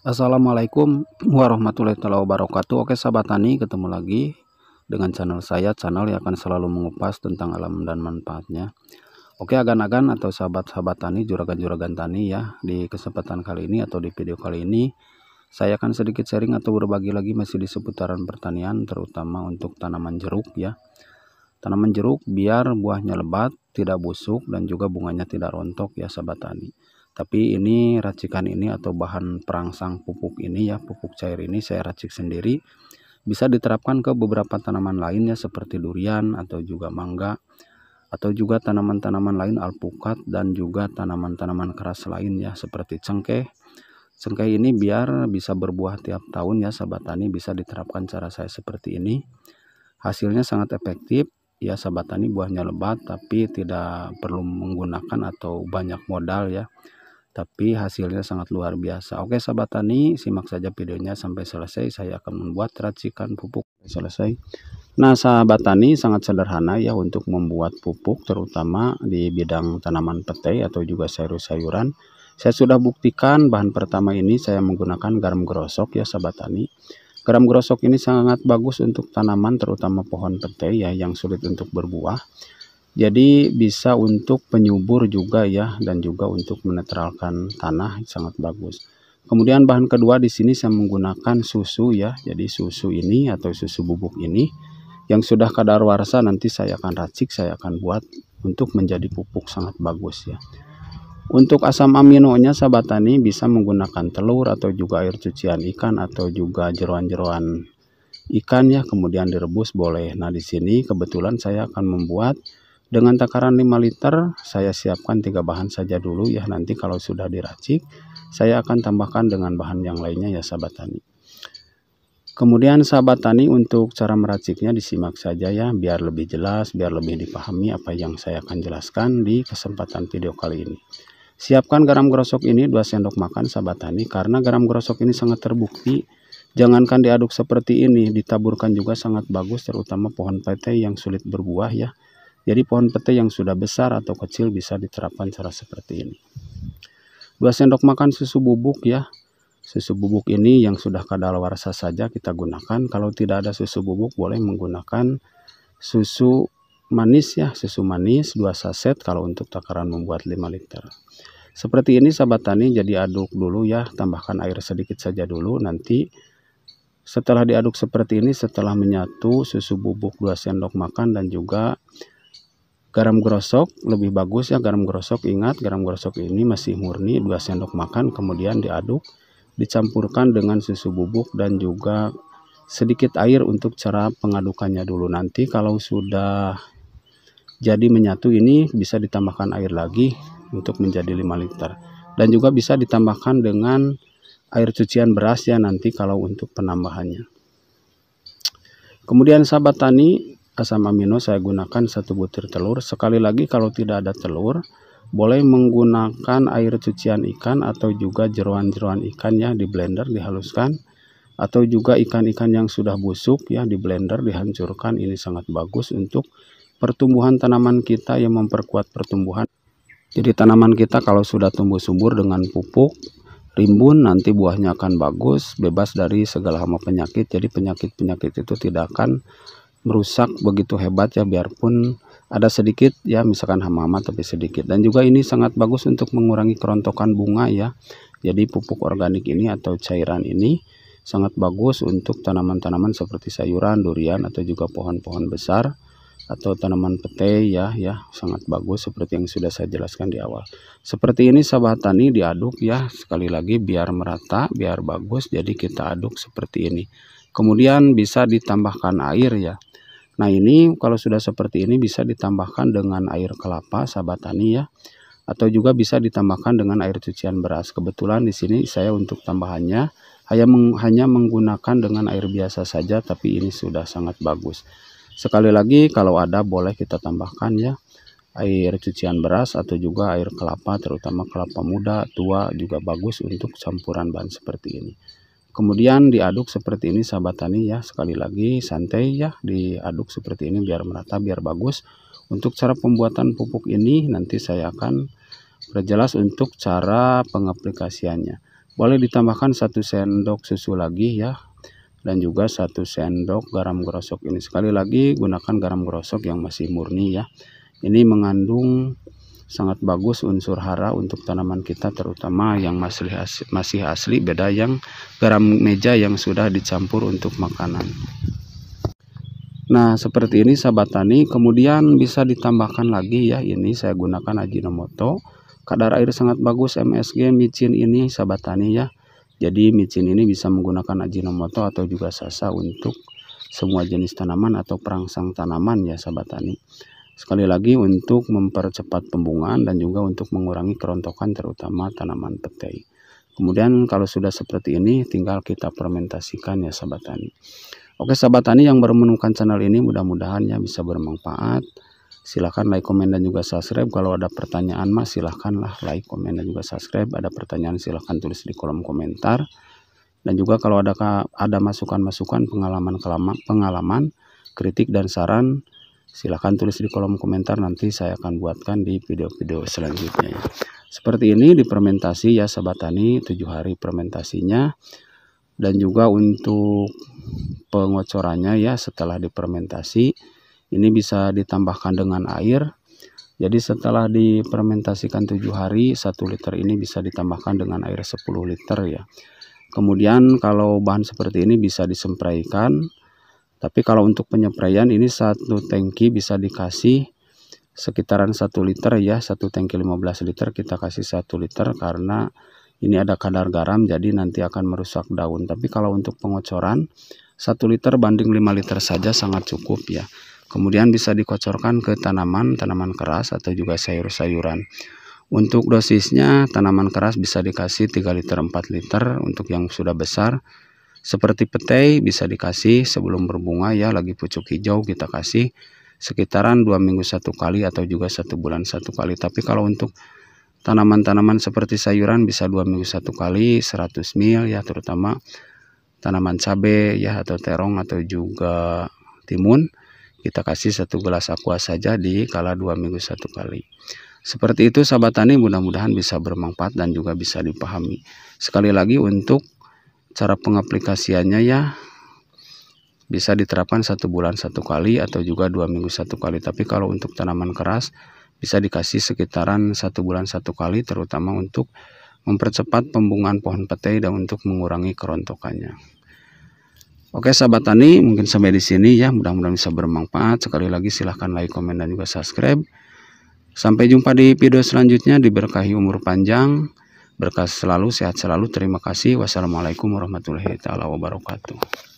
Assalamualaikum warahmatullahi wabarakatuh Oke sahabat tani ketemu lagi dengan channel saya Channel yang akan selalu mengupas tentang alam dan manfaatnya Oke agan-agan atau sahabat-sahabat tani juragan-juragan tani ya Di kesempatan kali ini atau di video kali ini Saya akan sedikit sharing atau berbagi lagi masih di seputaran pertanian Terutama untuk tanaman jeruk ya Tanaman jeruk biar buahnya lebat, tidak busuk dan juga bunganya tidak rontok ya sahabat tani tapi ini racikan ini atau bahan perangsang pupuk ini ya pupuk cair ini saya racik sendiri bisa diterapkan ke beberapa tanaman lainnya seperti durian atau juga mangga atau juga tanaman-tanaman lain alpukat dan juga tanaman-tanaman keras lain ya seperti cengkeh cengkeh ini biar bisa berbuah tiap tahun ya sahabat tani bisa diterapkan cara saya seperti ini hasilnya sangat efektif ya sahabat tani buahnya lebat tapi tidak perlu menggunakan atau banyak modal ya tapi hasilnya sangat luar biasa. Oke sahabat tani, simak saja videonya sampai selesai. Saya akan membuat racikan pupuk selesai. Nah sahabat tani sangat sederhana ya untuk membuat pupuk terutama di bidang tanaman petai atau juga sayur-sayuran. Saya sudah buktikan bahan pertama ini saya menggunakan garam grosok ya sahabat tani. Garam grosok ini sangat bagus untuk tanaman terutama pohon petai ya yang sulit untuk berbuah. Jadi bisa untuk penyubur juga ya dan juga untuk menetralkan tanah sangat bagus. Kemudian bahan kedua di sini saya menggunakan susu ya. Jadi susu ini atau susu bubuk ini yang sudah kadar warsa nanti saya akan racik, saya akan buat untuk menjadi pupuk sangat bagus ya. Untuk asam aminonya sahabat tani bisa menggunakan telur atau juga air cucian ikan atau juga jeruan-jeruan ikan ya kemudian direbus boleh. Nah, di sini kebetulan saya akan membuat dengan takaran 5 liter, saya siapkan tiga bahan saja dulu ya nanti kalau sudah diracik, saya akan tambahkan dengan bahan yang lainnya ya sahabat tani. Kemudian sahabat tani untuk cara meraciknya disimak saja ya biar lebih jelas, biar lebih dipahami apa yang saya akan jelaskan di kesempatan video kali ini. Siapkan garam grosok ini 2 sendok makan sahabat tani karena garam grosok ini sangat terbukti jangankan diaduk seperti ini ditaburkan juga sangat bagus terutama pohon pete yang sulit berbuah ya jadi pohon petai yang sudah besar atau kecil bisa diterapkan cara seperti ini. 2 sendok makan susu bubuk ya. Susu bubuk ini yang sudah kadaluarsa saja kita gunakan. Kalau tidak ada susu bubuk boleh menggunakan susu manis ya, susu manis dua saset kalau untuk takaran membuat 5 liter. Seperti ini sahabat tani jadi aduk dulu ya, tambahkan air sedikit saja dulu nanti setelah diaduk seperti ini setelah menyatu susu bubuk 2 sendok makan dan juga garam grosok lebih bagus ya garam grosok ingat garam grosok ini masih murni 2 sendok makan kemudian diaduk dicampurkan dengan susu bubuk dan juga sedikit air untuk cara pengadukannya dulu nanti kalau sudah jadi menyatu ini bisa ditambahkan air lagi untuk menjadi 5 liter dan juga bisa ditambahkan dengan air cucian beras ya nanti kalau untuk penambahannya kemudian sahabat tani asam amino saya gunakan satu butir telur. Sekali lagi kalau tidak ada telur, boleh menggunakan air cucian ikan atau juga jeruan-jeruan ikan ya di blender dihaluskan atau juga ikan-ikan yang sudah busuk ya di blender dihancurkan ini sangat bagus untuk pertumbuhan tanaman kita yang memperkuat pertumbuhan. Jadi tanaman kita kalau sudah tumbuh subur dengan pupuk rimbun nanti buahnya akan bagus, bebas dari segala hama penyakit. Jadi penyakit-penyakit itu tidak akan merusak begitu hebat ya biarpun ada sedikit ya misalkan hama-hama tapi sedikit dan juga ini sangat bagus untuk mengurangi kerontokan bunga ya jadi pupuk organik ini atau cairan ini sangat bagus untuk tanaman-tanaman seperti sayuran durian atau juga pohon-pohon besar atau tanaman petai ya ya sangat bagus seperti yang sudah saya jelaskan di awal seperti ini sahabat tani diaduk ya sekali lagi biar merata biar bagus jadi kita aduk seperti ini kemudian bisa ditambahkan air ya Nah ini kalau sudah seperti ini bisa ditambahkan dengan air kelapa sahabat tani ya atau juga bisa ditambahkan dengan air cucian beras. Kebetulan di sini saya untuk tambahannya hanya meng, hanya menggunakan dengan air biasa saja tapi ini sudah sangat bagus. Sekali lagi kalau ada boleh kita tambahkan ya air cucian beras atau juga air kelapa terutama kelapa muda tua juga bagus untuk campuran bahan seperti ini kemudian diaduk seperti ini sahabat tani ya sekali lagi santai ya diaduk seperti ini biar merata biar bagus untuk cara pembuatan pupuk ini nanti saya akan perjelas untuk cara pengaplikasiannya boleh ditambahkan satu sendok susu lagi ya dan juga satu sendok garam grosok ini sekali lagi gunakan garam grosok yang masih murni ya ini mengandung sangat bagus unsur hara untuk tanaman kita terutama yang masih asli, masih asli beda yang garam meja yang sudah dicampur untuk makanan nah seperti ini sahabat tani kemudian bisa ditambahkan lagi ya ini saya gunakan Ajinomoto kadar air sangat bagus MSG micin ini sahabat tani ya jadi micin ini bisa menggunakan Ajinomoto atau juga Sasa untuk semua jenis tanaman atau perangsang tanaman ya sahabat tani Sekali lagi untuk mempercepat pembungaan dan juga untuk mengurangi kerontokan terutama tanaman petai. Kemudian kalau sudah seperti ini tinggal kita fermentasikan ya sahabat tani. Oke sahabat tani yang baru menemukan channel ini mudah-mudahan ya bisa bermanfaat. Silahkan like, komen, dan juga subscribe. Kalau ada pertanyaan mas silahkanlah like, komen, dan juga subscribe. Ada pertanyaan silahkan tulis di kolom komentar. Dan juga kalau ada ada masukan-masukan pengalaman-pengalaman, kritik dan saran silahkan tulis di kolom komentar nanti saya akan buatkan di video-video selanjutnya ya. seperti ini di fermentasi ya sahabat tani 7 hari fermentasinya dan juga untuk pengocorannya ya setelah fermentasi ini bisa ditambahkan dengan air jadi setelah fermentasikan 7 hari 1 liter ini bisa ditambahkan dengan air 10 liter ya Kemudian kalau bahan seperti ini bisa disempraikan tapi kalau untuk penyemprayan ini satu tangki bisa dikasih sekitaran satu liter ya, satu tangki 15 liter kita kasih satu liter karena ini ada kadar garam jadi nanti akan merusak daun. Tapi kalau untuk pengocoran satu liter banding 5 liter saja sangat cukup ya. Kemudian bisa dikocorkan ke tanaman, tanaman keras atau juga sayur-sayuran. Untuk dosisnya tanaman keras bisa dikasih 3 liter 4 liter untuk yang sudah besar seperti petai bisa dikasih sebelum berbunga ya lagi pucuk hijau kita kasih sekitaran dua minggu satu kali atau juga satu bulan satu kali. Tapi kalau untuk tanaman-tanaman seperti sayuran bisa dua minggu satu kali 100 mil ya terutama tanaman cabe ya atau terong atau juga timun kita kasih satu gelas aqua saja di kala dua minggu satu kali. Seperti itu sahabat tani mudah-mudahan bisa bermanfaat dan juga bisa dipahami. Sekali lagi untuk cara pengaplikasiannya ya bisa diterapkan satu bulan satu kali atau juga dua minggu satu kali tapi kalau untuk tanaman keras bisa dikasih sekitaran satu bulan satu kali terutama untuk mempercepat pembungaan pohon petai dan untuk mengurangi kerontokannya Oke sahabat tani mungkin sampai di sini ya mudah-mudahan bisa bermanfaat sekali lagi silahkan like komen dan juga subscribe Sampai jumpa di video selanjutnya diberkahi umur panjang Berkah selalu, sehat selalu. Terima kasih. Wassalamualaikum warahmatullahi taala wabarakatuh.